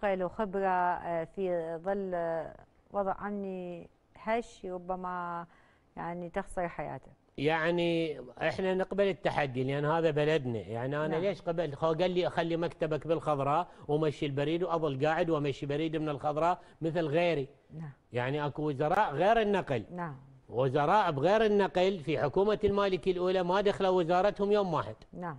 ثقة له خبرة آه، في ظل آه، وضع أمني هش ربما يعني تخسر حياته يعني احنا نقبل التحدي لان هذا بلدنا يعني انا نعم. ليش قبل قال لي اخلي مكتبك بالخضراء ومشي البريد واظل قاعد ومشي بريد من الخضراء مثل غيري نعم. يعني اكو وزراء غير النقل نعم وزراء بغير النقل في حكومه المالكي الاولى ما دخلوا وزارتهم يوم واحد نعم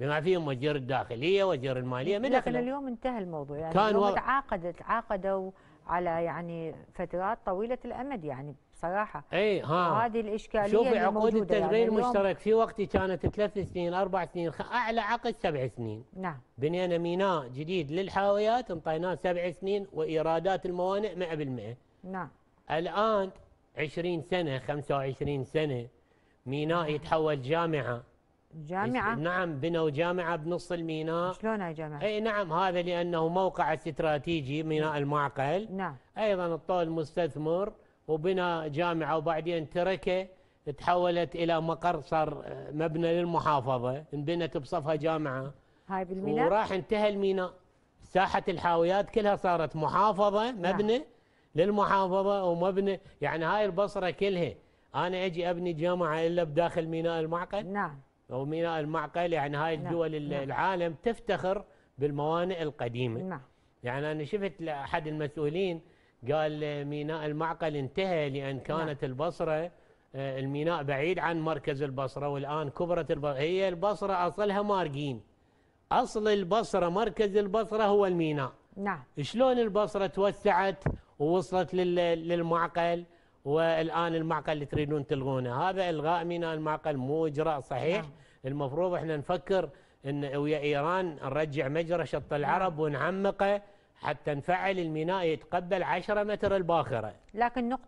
بما فيهم وزير الداخليه وزير الماليه من لكن اليوم انتهى الموضوع يعني كان و... تعاقد تعاقدوا على يعني فترات طويله الامد يعني بصراحه اي ها هذه الاشكاليه شوفي عقود التشغيل يعني المشترك في وقتي كانت ثلاث سنين اربع سنين اعلى عقد سبع سنين نعم بنينا ميناء جديد للحاويات انطيناه سبع سنين وايرادات الموانئ 100% نعم الان 20 سنه 25 سنه ميناء نعم. يتحول جامعه جامعة نعم بنوا جامعة بنص الميناء شلون هاي جامعة؟ اي نعم هذا لأنه موقع استراتيجي ميناء المعقل نعم أيضا الطول مستثمر وبنى جامعة وبعدين تركه تحولت إلى مقر صار مبنى للمحافظة انبنت بصفها جامعة هاي بالميناء وراح انتهى الميناء ساحة الحاويات كلها صارت محافظة نعم. مبنى نعم. للمحافظة ومبنى يعني هاي البصرة كلها أنا أجي أبني جامعة إلا بداخل ميناء المعقل نعم وميناء المعقل يعني هاي نعم، الدول نعم. العالم تفتخر بالموانئ القديمة نعم. يعني أنا شفت أحد المسؤولين قال ميناء المعقل انتهى لأن نعم. كانت نعم. البصرة آه، الميناء بعيد عن مركز البصرة والآن كبرت البصرة هي البصرة أصلها مارقين أصل البصرة مركز البصرة هو الميناء نعم شلون البصرة توسعت ووصلت للمعقل والان المعقل اللي تريدون تلغونه هذا الغاء ميناء المعقل مو اجراء صحيح نعم. المفروض احنا نفكر ان ويا ايران نرجع مجرى شط العرب آه. ونعمقه حتى نفعل الميناء يتقبل 10 متر الباخره لكن نقطه